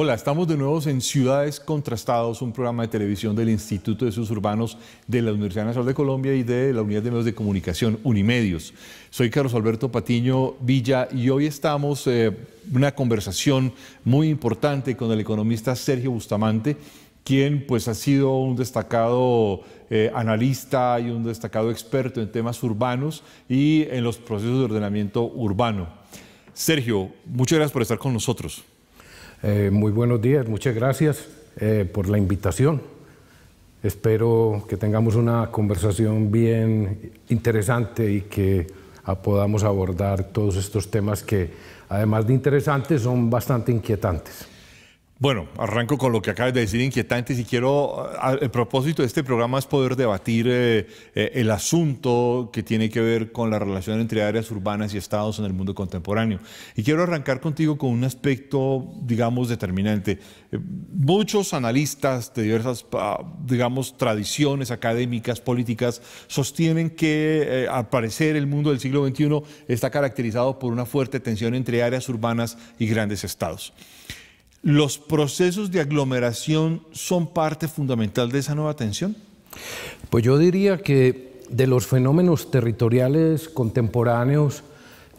Hola, estamos de nuevo en Ciudades Contrastados, un programa de televisión del Instituto de Estudios Urbanos de la Universidad Nacional de Colombia y de la Unidad de Medios de Comunicación, Unimedios. Soy Carlos Alberto Patiño Villa y hoy estamos en eh, una conversación muy importante con el economista Sergio Bustamante, quien pues ha sido un destacado eh, analista y un destacado experto en temas urbanos y en los procesos de ordenamiento urbano. Sergio, muchas gracias por estar con nosotros. Eh, muy buenos días, muchas gracias eh, por la invitación. Espero que tengamos una conversación bien interesante y que podamos abordar todos estos temas que, además de interesantes, son bastante inquietantes. Bueno, arranco con lo que acabas de decir, inquietante, y quiero, ah, ah, el propósito de este programa es poder debatir eh, eh, el asunto que tiene que ver con la relación entre áreas urbanas y estados en el mundo contemporáneo. Y quiero arrancar contigo con un aspecto, digamos, determinante. Eh, muchos analistas de diversas, ah, digamos, tradiciones académicas, políticas, sostienen que, al parecer, el mundo del siglo XXI está caracterizado por una fuerte tensión entre áreas urbanas y grandes estados. ¿Los procesos de aglomeración son parte fundamental de esa nueva tensión? Pues yo diría que de los fenómenos territoriales contemporáneos,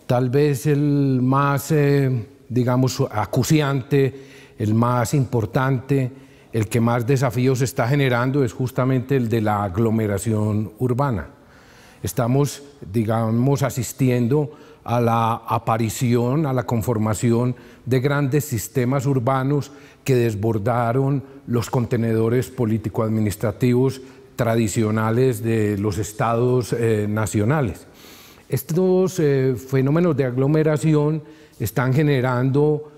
tal vez el más, eh, digamos, acuciante, el más importante, el que más desafíos está generando es justamente el de la aglomeración urbana. Estamos, digamos, asistiendo a la aparición, a la conformación de grandes sistemas urbanos que desbordaron los contenedores político-administrativos tradicionales de los estados eh, nacionales. Estos eh, fenómenos de aglomeración están generando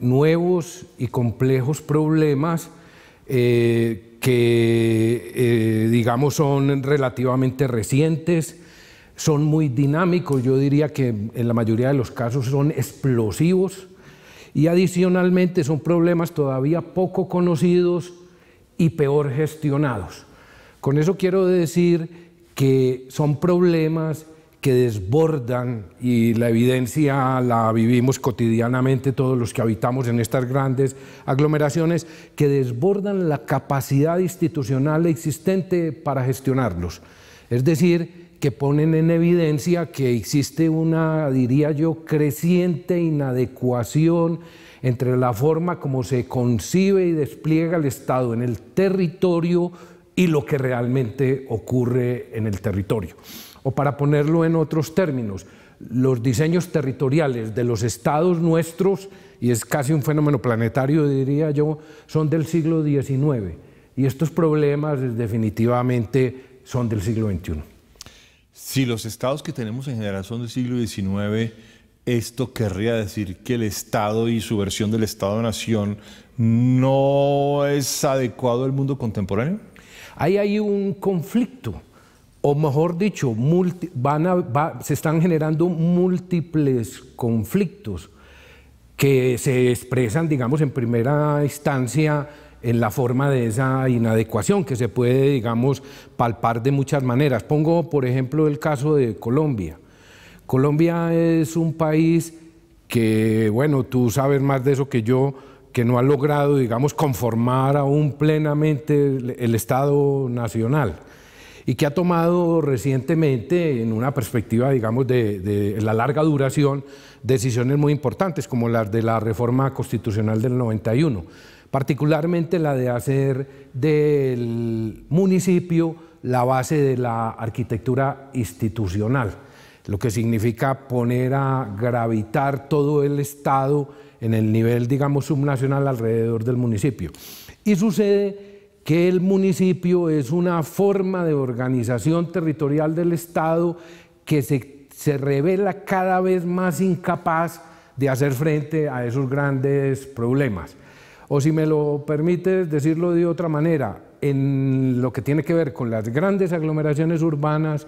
nuevos y complejos problemas eh, que, digamos, son relativamente recientes son muy dinámicos, yo diría que en la mayoría de los casos son explosivos y adicionalmente son problemas todavía poco conocidos y peor gestionados. Con eso quiero decir que son problemas que desbordan y la evidencia la vivimos cotidianamente todos los que habitamos en estas grandes aglomeraciones, que desbordan la capacidad institucional existente para gestionarlos. Es decir, que ponen en evidencia que existe una, diría yo, creciente inadecuación entre la forma como se concibe y despliega el Estado en el territorio y lo que realmente ocurre en el territorio. O para ponerlo en otros términos, los diseños territoriales de los estados nuestros, y es casi un fenómeno planetario, diría yo, son del siglo XIX. Y estos problemas definitivamente son del siglo XXI. Si los estados que tenemos en general son del siglo XIX, esto querría decir que el Estado y su versión del Estado-Nación no es adecuado al mundo contemporáneo? Ahí hay un conflicto, o mejor dicho, van se están generando múltiples conflictos que se expresan, digamos, en primera instancia en la forma de esa inadecuación que se puede, digamos, palpar de muchas maneras. Pongo, por ejemplo, el caso de Colombia. Colombia es un país que, bueno, tú sabes más de eso que yo, que no ha logrado, digamos, conformar aún plenamente el, Estado Nacional y que ha tomado recientemente, en una perspectiva, digamos, de, de, la larga duración, decisiones muy importantes, como las de la reforma constitucional del 91 particularmente la de hacer del municipio la base de la arquitectura institucional, lo que significa poner a gravitar todo el Estado en el nivel, digamos, subnacional alrededor del municipio. Y sucede que el municipio es una forma de organización territorial del Estado que se, se revela cada vez más incapaz de hacer frente a esos grandes problemas. O si me lo permites decirlo de otra manera, en lo que tiene que ver con las grandes aglomeraciones urbanas,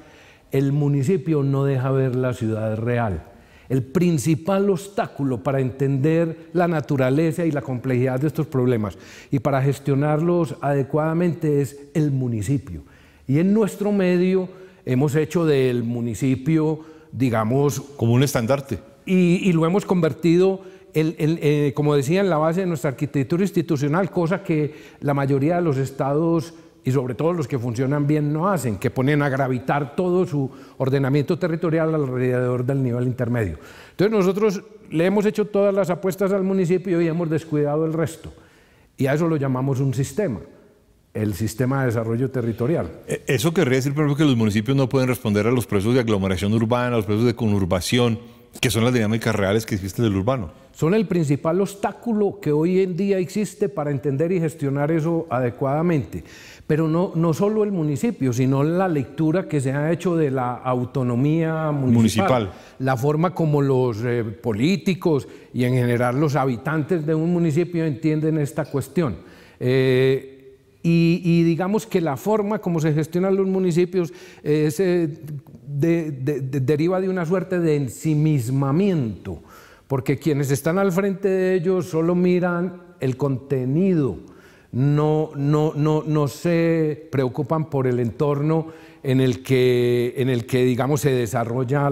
el municipio no deja ver la ciudad real. El principal obstáculo para entender la naturaleza y la complejidad de estos problemas y para gestionarlos adecuadamente es el municipio. Y en nuestro medio hemos hecho del municipio, digamos... Como un estandarte. Y, y lo hemos convertido eh, como decía, en la base de nuestra arquitectura institucional, cosa que la mayoría de los estados y sobre todo los que funcionan bien no hacen, que ponen a gravitar todo su ordenamiento territorial alrededor del nivel intermedio. Entonces nosotros le hemos hecho todas las apuestas al municipio y hemos descuidado el resto. Y a eso lo llamamos un sistema, el sistema de desarrollo territorial. Eh, eso querría decir, por que los municipios no pueden responder a los procesos de aglomeración urbana, a los procesos de conurbación, que son las dinámicas reales que existen del urbano son el principal obstáculo que hoy en día existe para entender y gestionar eso adecuadamente. Pero no, solo el municipio, sino la lectura que se ha hecho de la autonomía municipal, la forma como los eh, políticos y en general los habitantes de un municipio entienden esta cuestión. Eh, y, digamos que la forma como se gestionan los municipios eh, deriva de una suerte de ensimismamiento porque quienes están al frente de ellos solo miran el contenido, no, se preocupan por el entorno en el que, digamos, se desarrolla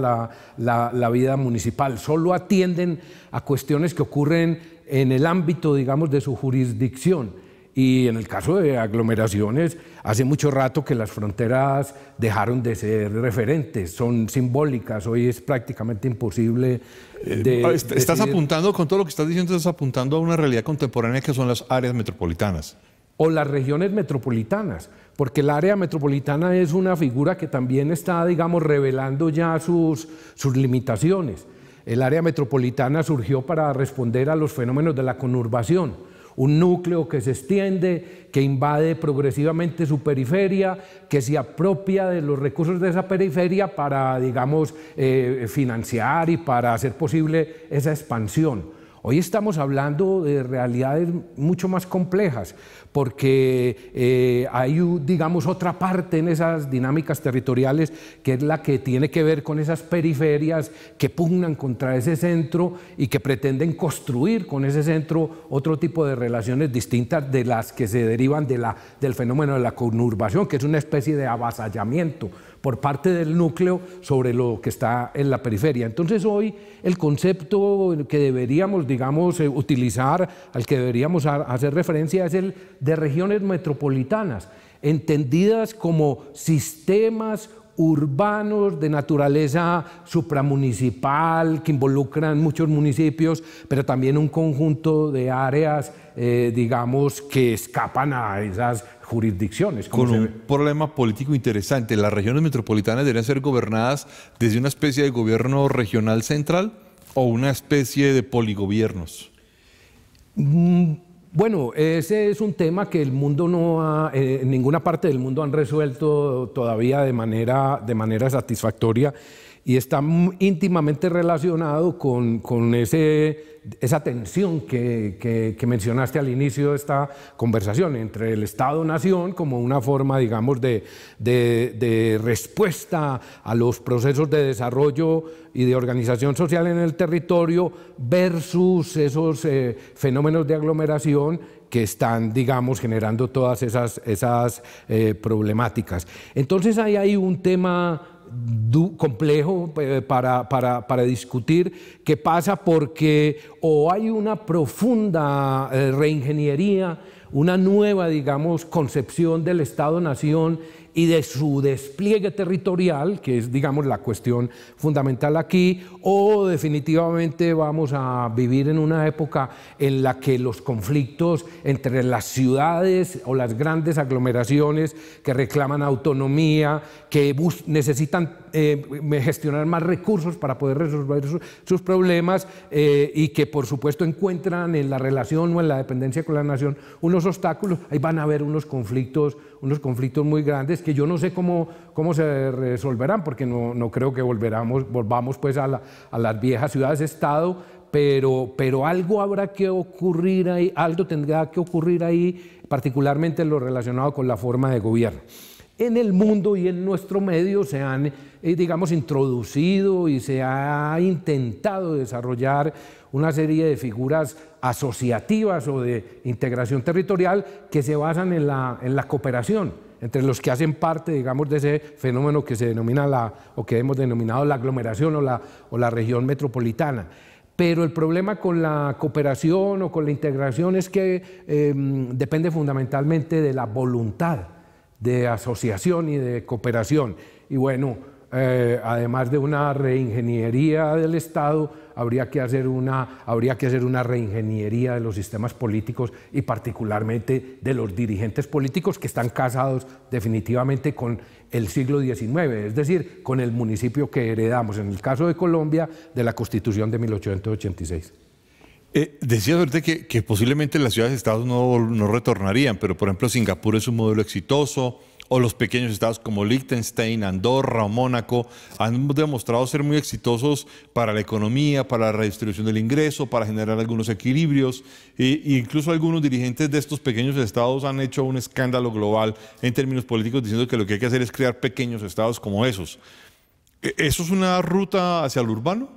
la, vida municipal, solo atienden a cuestiones que ocurren en el ámbito, digamos, de su jurisdicción. Y en el caso de aglomeraciones, hace mucho rato que las fronteras dejaron de ser referentes, son simbólicas, hoy es prácticamente imposible. Eh, de, ah, estás apuntando, con todo lo que estás diciendo, estás apuntando a una realidad contemporánea que son las áreas metropolitanas. O las regiones metropolitanas, porque el área metropolitana es una figura que también está, digamos, revelando ya sus, sus limitaciones. El área metropolitana surgió para responder a los fenómenos de la conurbación un núcleo que se extiende, que invade progresivamente su periferia, que se apropia de los recursos de esa periferia para, digamos, eh, financiar y para hacer posible esa expansión. Hoy estamos hablando de realidades mucho más complejas, porque eh, hay, digamos, otra parte en esas dinámicas territoriales que es la que tiene que ver con esas periferias que pugnan contra ese centro y que pretenden construir con ese centro otro tipo de relaciones distintas de las que se derivan del fenómeno de la conurbación, que es una especie de avasallamiento por parte del núcleo sobre lo que está en la periferia. Entonces hoy el concepto que deberíamos, digamos, eh, utilizar, al que deberíamos hacer referencia es el de regiones metropolitanas, entendidas como sistemas urbanos de naturaleza supramunicipal que involucran muchos municipios, pero también un conjunto de áreas, eh, digamos, que escapan a esas con un problema político interesante, las regiones metropolitanas deberían ser gobernadas desde una especie de gobierno regional central o una especie de poligobiernos. Mm, bueno, ese es un tema que el mundo no ha, eh, en ninguna parte del mundo han resuelto todavía de manera, de manera satisfactoria y está íntimamente relacionado con, ese, esa tensión que, mencionaste al inicio de esta conversación entre el Estado-Nación como una forma, digamos, de, respuesta a los procesos de desarrollo y de organización social en el territorio versus esos eh, fenómenos de aglomeración que están, digamos, generando todas esas, esas eh, problemáticas. Entonces ahí hay un tema complejo eh, para, discutir qué pasa porque o hay una profunda eh, reingeniería, una nueva, digamos, concepción del Estado-Nación y de su despliegue territorial, que es, digamos, la cuestión fundamental aquí, o definitivamente vamos a vivir en una época en la que los conflictos entre las ciudades o las grandes aglomeraciones que reclaman autonomía, que necesitan eh, gestionar más recursos para poder resolver sus, problemas eh, y que, por supuesto, encuentran en la relación o en la dependencia con la nación unos obstáculos, ahí van a haber unos conflictos, unos conflictos muy grandes que yo no sé cómo, cómo se resolverán, porque no, no creo que volveramos, volvamos pues a, a las viejas ciudades-estado, pero, pero algo habrá que ocurrir ahí, algo tendrá que ocurrir ahí, particularmente en lo relacionado con la forma de gobierno en el mundo y en nuestro medio se han, eh, digamos, introducido y se ha intentado desarrollar una serie de figuras asociativas o de integración territorial que se basan en la, en la cooperación entre los que hacen parte, digamos, de ese fenómeno que se denomina la, o que hemos denominado la aglomeración o la, región metropolitana. Pero el problema con la cooperación o con la integración es que em, depende fundamentalmente de la voluntad de asociación y de cooperación. Y bueno, eh, además de una reingeniería del Estado, habría que hacer una, habría que hacer una reingeniería de los sistemas políticos y particularmente de los dirigentes políticos que están casados definitivamente con el siglo XIX, es decir, con el municipio que heredamos, en el caso de Colombia, de la Constitución de 1886. Eh, decías que, posiblemente las ciudades-estados no, no retornarían, pero por ejemplo Singapur es un modelo exitoso, o los pequeños estados como Liechtenstein, Andorra o Mónaco han demostrado ser muy exitosos para la economía, para la redistribución del ingreso, para generar algunos equilibrios e incluso algunos dirigentes de estos pequeños estados han hecho un escándalo global en términos políticos diciendo que lo que hay que hacer es crear pequeños estados como esos. ¿E ¿Eso es una ruta hacia lo urbano?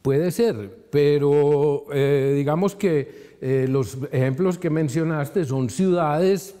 Puede ser, pero eh, digamos que eh, los ejemplos que mencionaste son ciudades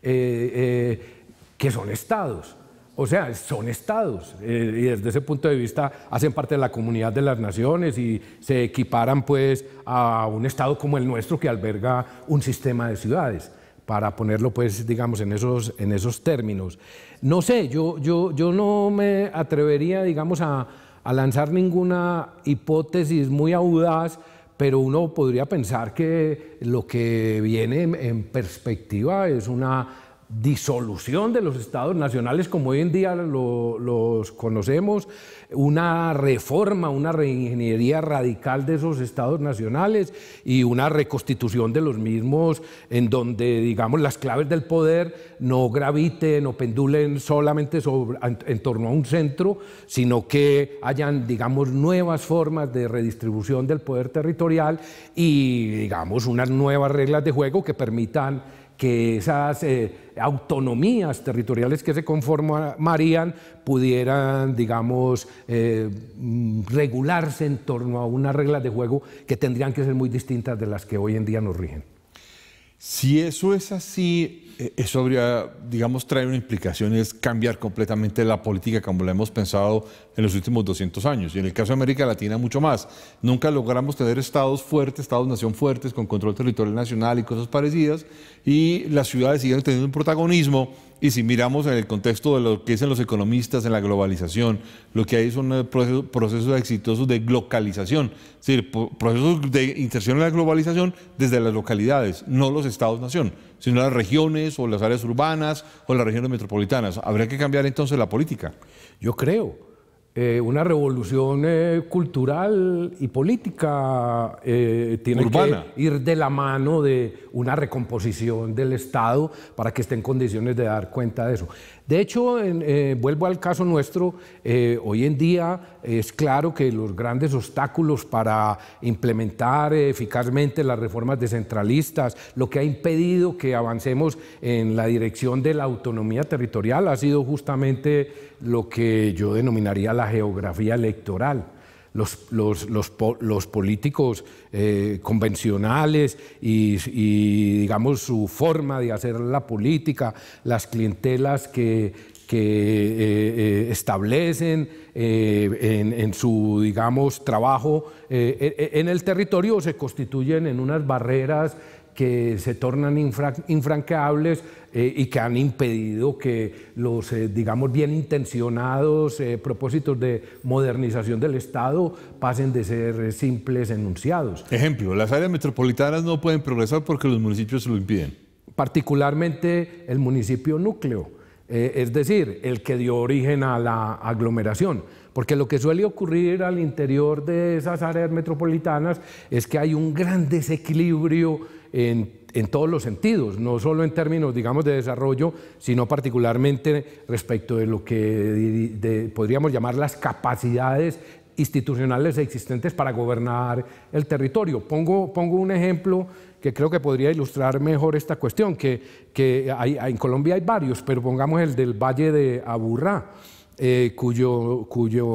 eh, que son estados. O sea, son estados eh, y desde ese punto de vista hacen parte de la comunidad de las naciones y se equiparan pues a un estado como el nuestro que alberga un sistema de ciudades para ponerlo pues digamos en esos, en esos términos. No sé, yo, yo, yo no me atrevería digamos a, a lanzar ninguna hipótesis muy audaz, pero uno podría pensar que lo que viene en perspectiva es una disolución de los estados nacionales como hoy en día los conocemos, una reforma, una reingeniería radical de esos estados nacionales y una reconstitución de los mismos en donde, digamos, las claves del poder no graviten o pendulen solamente en, en torno a un centro, sino que hayan, digamos, nuevas formas de redistribución del poder territorial y, digamos, unas nuevas reglas de juego que permitan que esas eh, autonomías territoriales que se conformarían pudieran, digamos, eh, mm, regularse en torno a unas reglas de juego que tendrían que ser muy distintas de las que hoy en día nos rigen. Si eso es así, eh, eso habría, digamos, trae una implicación, es cambiar completamente la política como la hemos pensado en los últimos 200 años. Y en el caso de América Latina, mucho más. Nunca logramos tener estados fuertes, estados-nación fuertes, con control territorial nacional y cosas parecidas. Y las ciudades siguen teniendo un protagonismo. Y si miramos en el contexto de lo que dicen los economistas en la globalización, lo que hay es un eh, proceso exitoso de localización, es decir, procesos de inserción en la globalización desde las localidades, no los estados-nación sino las regiones o las áreas urbanas o las regiones metropolitanas. habría que cambiar entonces la política. Yo creo. Eh, una revolución eh, cultural y política eh, tiene que ir de la mano de una recomposición del Estado para que esté en condiciones de dar cuenta de eso. De hecho, eh, vuelvo al caso nuestro, eh, hoy en día es claro que los grandes obstáculos para implementar eficazmente las reformas descentralistas, lo que ha impedido que avancemos en la dirección de la autonomía territorial, ha sido justamente lo que yo denominaría la geografía electoral los, políticos eh, convencionales y, digamos, su forma de hacer la política, las clientelas que, eh, eh, establecen en, en, su, digamos, trabajo e, e, en el territorio se constituyen en unas barreras que se tornan infranqueables eh, y que han impedido que los, eh, digamos, bien intencionados eh, propósitos de modernización del Estado pasen de ser simples enunciados. Ejemplo, las áreas metropolitanas no pueden progresar porque los municipios lo impiden. Particularmente el municipio núcleo. es decir, el que dio origen a la aglomeración. Porque lo que suele ocurrir al interior de esas áreas metropolitanas es que hay un gran desequilibrio en, todos los sentidos, no solo en términos, digamos, de desarrollo, sino particularmente respecto de lo que podríamos llamar las capacidades institucionales existentes para gobernar el territorio. Pongo, un ejemplo que creo que podría ilustrar mejor esta cuestión, que, en Colombia hay varios, pero pongamos el del Valle de Aburrá, eh, cuyo,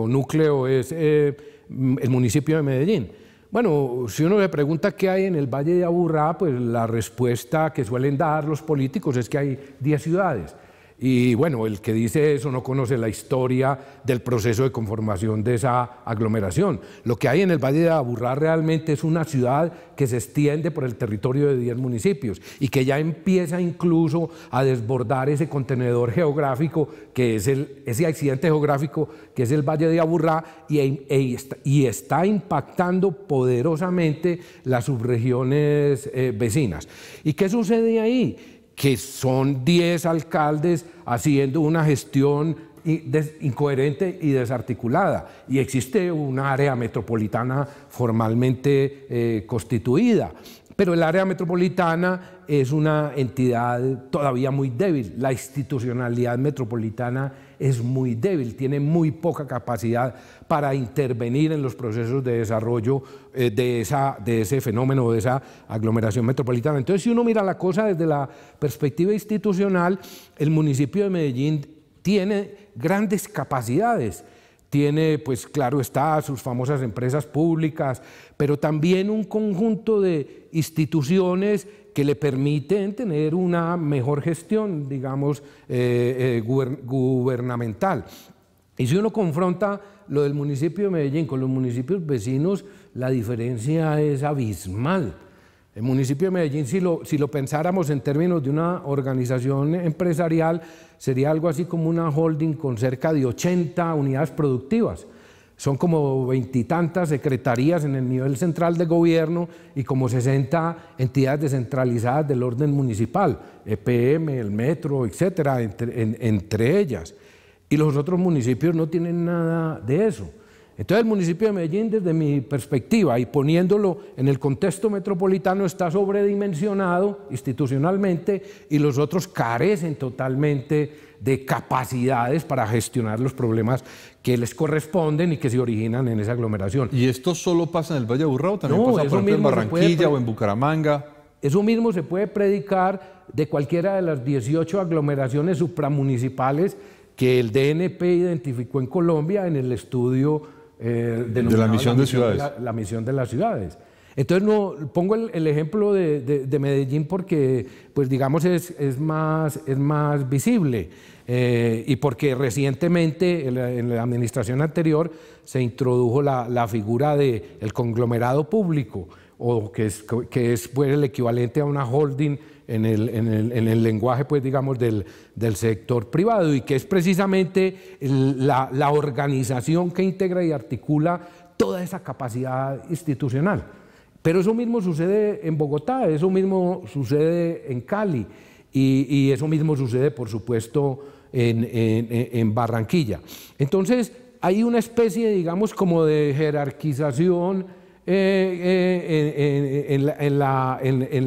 núcleo es eh, el municipio de Medellín. Bueno, si uno le pregunta qué hay en el Valle de Aburrá, pues la respuesta que suelen dar los políticos es que hay 10 ciudades. Y bueno, el que dice eso no conoce la historia del proceso de conformación de esa aglomeración. Lo que hay en el Valle de Aburrá realmente es una ciudad que se extiende por el territorio de 10 municipios y que ya empieza incluso a desbordar ese contenedor geográfico que es el, ese accidente geográfico que es el Valle de Aburrá y, está impactando poderosamente las subregiones eh, vecinas. ¿Y qué sucede ahí? que son 10 alcaldes haciendo una gestión incoherente y desarticulada. Y existe un área metropolitana formalmente eh, constituida. Pero el área metropolitana es una entidad todavía muy débil. La institucionalidad metropolitana es muy débil, tiene muy poca capacidad para intervenir en los procesos de desarrollo eh, de, de ese fenómeno, de esa aglomeración metropolitana. Entonces, si uno mira la cosa desde la perspectiva institucional, el municipio de Medellín tiene grandes capacidades tiene, pues claro está, sus famosas empresas públicas, pero también un conjunto de instituciones que le permiten tener una mejor gestión, digamos, eh, eh, gubernamental. Y si uno confronta lo del municipio de Medellín con los municipios vecinos, la diferencia es abismal. El municipio de Medellín, si lo, si lo pensáramos en términos de una organización empresarial, sería algo así como una holding con cerca de 80 unidades productivas. Son como veintitantas secretarías en el nivel central de gobierno y como 60 entidades descentralizadas del orden municipal, EPM, el metro, etcétera, entre ellas. Y los otros municipios no tienen nada de eso. Entonces el municipio de Medellín, desde mi perspectiva y poniéndolo en el contexto metropolitano, está sobredimensionado institucionalmente y los otros carecen totalmente de capacidades para gestionar los problemas que les corresponden y que se originan en esa aglomeración. ¿Y esto solo pasa en el Valle de ¿También pasa por ejemplo, en Barranquilla o en Bucaramanga? Eso mismo se puede predicar de cualquiera de las 18 aglomeraciones supramunicipales que el DNP identificó en Colombia en el estudio eh, de la misión de ciudades. la, misión de las ciudades. Entonces, no, pongo el, ejemplo de, Medellín porque, pues digamos, es, es más, es más visible eh, y porque recientemente, en la, administración anterior, se introdujo la, figura del el conglomerado público, o que es, que es pues, el equivalente a una holding en el, en el, en el lenguaje, pues digamos, del, sector privado y que es precisamente la, organización que integra y articula toda esa capacidad institucional. Pero eso mismo sucede en Bogotá, eso mismo sucede en Cali y, eso mismo sucede, por supuesto, en, en, Barranquilla. Entonces, hay una especie, digamos, como de jerarquización entre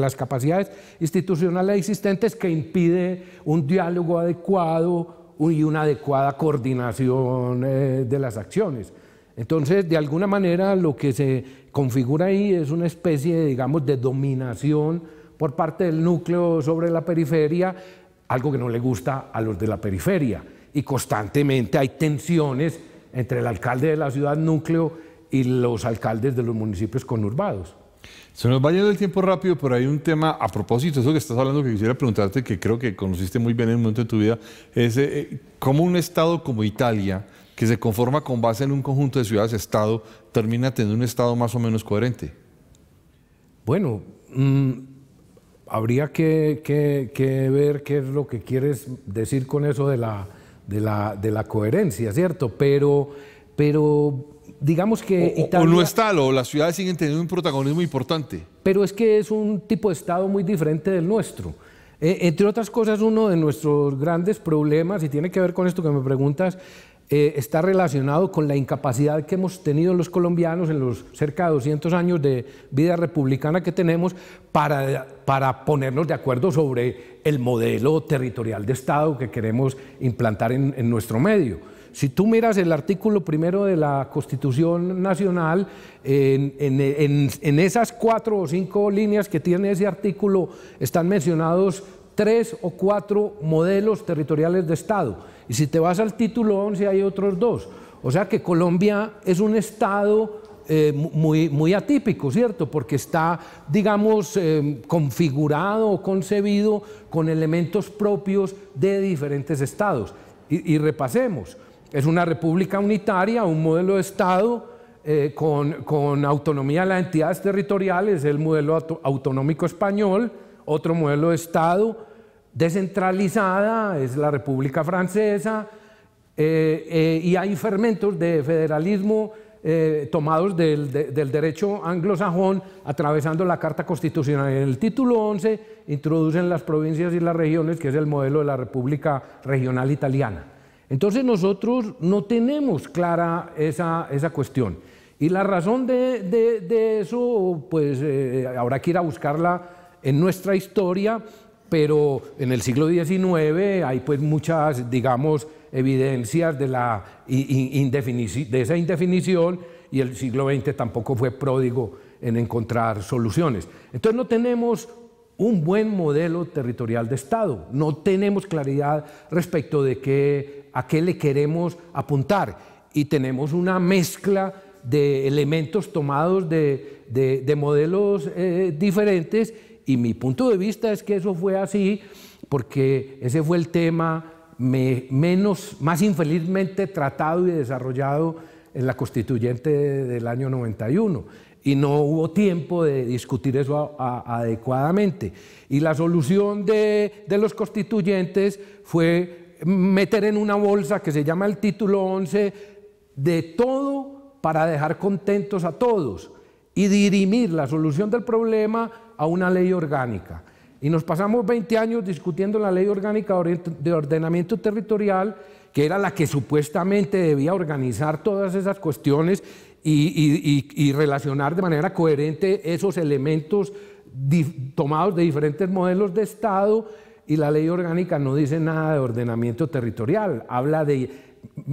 las capacidades institucionales existentes que impide un diálogo adecuado y una adecuada coordinación eh, de las acciones. Entonces, de alguna manera, lo que se configura ahí es una especie, digamos, de dominación por parte del núcleo sobre la periferia, algo que no le gusta a los de la periferia. Y constantemente hay tensiones entre el alcalde de la ciudad núcleo y los alcaldes de los municipios conurbados. Se nos va yendo el tiempo rápido, pero hay un tema a propósito, eso que estás hablando que quisiera preguntarte, que creo que conociste muy bien en un momento de tu vida, es eh, eh, cómo un Estado como Italia, que se conforma con base en un conjunto de ciudades-Estado, termina teniendo un Estado más o menos coherente. Bueno, mm, habría que, que, que, ver qué es lo que quieres decir con eso de la, de la, de la coherencia, ¿cierto? Pero, pero digamos que o, no está, o las ciudades siguen teniendo un protagonismo importante. Pero es que es un tipo de Estado muy diferente del nuestro. Eh, entre otras cosas, uno de nuestros grandes problemas, y tiene que ver con esto que me preguntas, eh, está relacionado con la incapacidad que hemos tenido los colombianos en los cerca de 200 años de vida republicana que tenemos para, para ponernos de acuerdo sobre el modelo territorial de Estado que queremos implantar en nuestro medio. Si tú miras el artículo primero de la Constitución Nacional, en, esas cuatro o cinco líneas que tiene ese artículo están mencionados tres o cuatro modelos territoriales de Estado. Y si te vas al título 11 hay otros dos. O sea que Colombia es un Estado eh, muy, muy atípico, ¿cierto? Porque está, digamos, eh, configurado o concebido con elementos propios de diferentes estados. y repasemos. Es una república unitaria, un modelo de Estado eh, con, autonomía de las entidades territoriales, el modelo autonómico español, otro modelo de Estado descentralizada, es la República Francesa, eh, eh, y hay fermentos de federalismo tomados del, del, derecho anglosajón, atravesando la Carta Constitucional. En el título 11 introducen las provincias y las regiones, que es el modelo de la República Regional Italiana. Entonces nosotros no tenemos clara esa, cuestión. Y la razón de, eso, pues eh, habrá que ir a buscarla en nuestra historia, pero en el siglo XIX hay pues muchas, digamos, evidencias de, la de esa indefinición y el siglo XX tampoco fue pródigo en encontrar soluciones. Entonces no tenemos un buen modelo territorial de Estado, no tenemos claridad respecto de qué a qué le queremos apuntar. Y tenemos una mezcla de elementos tomados de, modelos eh, diferentes y mi punto de vista es que eso fue así porque ese fue el tema menos, más infelizmente tratado y desarrollado en la constituyente del año 91 y no hubo tiempo de discutir eso adecuadamente. Y la solución de, de los constituyentes fue meter en una bolsa que se llama el título 11 de todo para dejar contentos a todos y dirimir la solución del problema a una ley orgánica. Y nos pasamos 20 años discutiendo la ley orgánica de ordenamiento territorial, que era la que supuestamente debía organizar todas esas cuestiones y, y relacionar de manera coherente esos elementos tomados de diferentes modelos de Estado y la ley orgánica no dice nada de ordenamiento territorial, habla de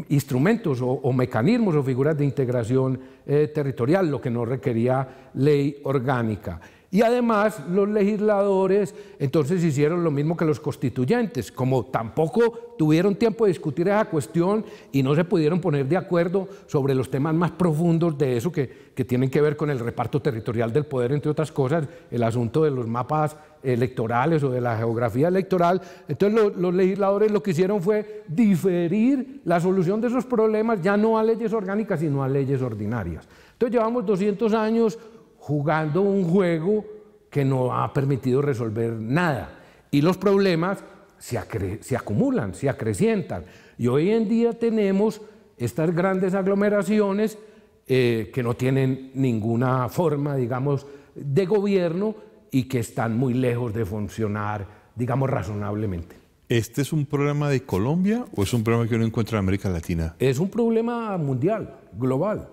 instrumentos o, mecanismos o figuras de integración eh, territorial, lo que no requería ley orgánica. Y además los legisladores entonces hicieron lo mismo que los constituyentes, como tampoco tuvieron tiempo de discutir esa cuestión y no se pudieron poner de acuerdo sobre los temas más profundos de eso que, que tienen que ver con el reparto territorial del poder, entre otras cosas, el asunto de los mapas electorales o de la geografía electoral. Entonces los legisladores lo que hicieron fue diferir la solución de esos problemas ya no a leyes orgánicas, sino a leyes ordinarias. Entonces llevamos 200 años jugando un juego que no ha permitido resolver nada. Y los problemas se, se acumulan, se acrecientan. Y hoy en día tenemos estas grandes aglomeraciones eh, que no tienen ninguna forma, digamos, de gobierno y que están muy lejos de funcionar, digamos, razonablemente. ¿Este es un problema de Colombia o es un problema que uno encuentra en América Latina? Es un problema mundial, global.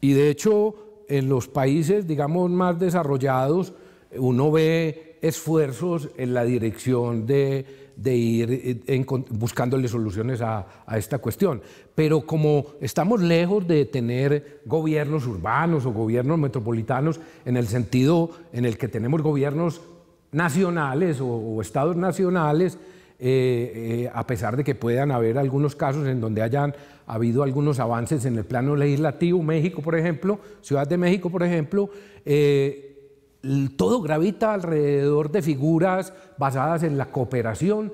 Y de hecho, en los países, digamos, más desarrollados, uno ve esfuerzos en la dirección de, ir eh, en, buscándole soluciones a, esta cuestión. Pero como estamos lejos de tener gobiernos urbanos o gobiernos metropolitanos en el sentido en el que tenemos gobiernos nacionales o estados nacionales, eh, eh, a pesar de que puedan haber algunos casos en donde hayan habido algunos avances en el plano legislativo, México, por ejemplo, Ciudad de México, por ejemplo, eh, todo gravita alrededor de figuras basadas en la cooperación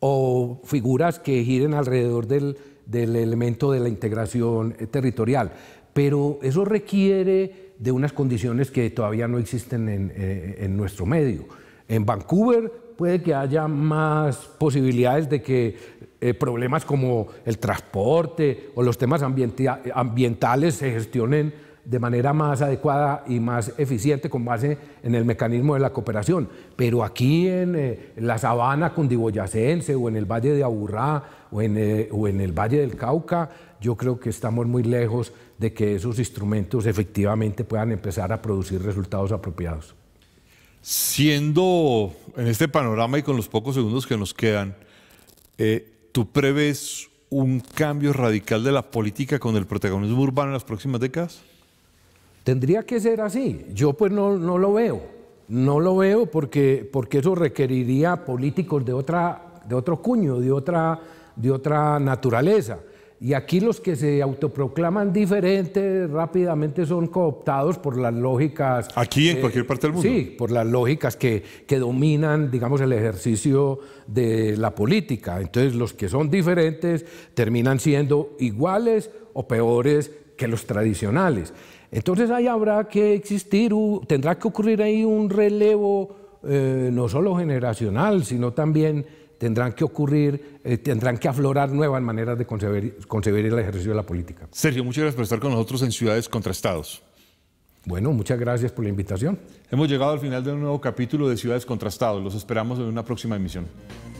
o figuras que giren alrededor del, elemento de la integración territorial. Pero eso requiere de unas condiciones que todavía no existen en nuestro medio. En Vancouver puede que haya más posibilidades de que eh, problemas como el transporte o los temas ambientales se gestionen de manera más adecuada y más eficiente con base en el mecanismo de la cooperación. Pero aquí en, eh, la sabana cundiboyacense o en el Valle de Aburrá eh, o en el Valle del Cauca, yo creo que estamos muy lejos de que esos instrumentos efectivamente puedan empezar a producir resultados apropiados. Siendo en este panorama y con los pocos segundos que nos quedan, eh, ¿tú prevés un cambio radical de la política con el protagonismo urbano en las próximas décadas? Tendría que ser así. Yo pues no, no lo veo. No lo veo porque, porque eso requeriría políticos de, otra, de otro cuño, de otra, de otra naturaleza. Y aquí los que se autoproclaman diferentes rápidamente son cooptados por las lógicas... Aquí, en cualquier parte del mundo. Sí, por las lógicas que, dominan, digamos, el ejercicio de la política. Entonces los que son diferentes terminan siendo iguales o peores que los tradicionales. Entonces ahí habrá que existir, tendrá que ocurrir ahí un relevo eh, no solo generacional, sino también tendrán que ocurrir, eh, tendrán que aflorar nuevas maneras de concebir, concebir el ejercicio de la política. Sergio, muchas gracias por estar con nosotros en Ciudades Contrastados. Bueno, muchas gracias por la invitación. Hemos llegado al final de un nuevo capítulo de Ciudades Contrastados. Los esperamos en una próxima emisión.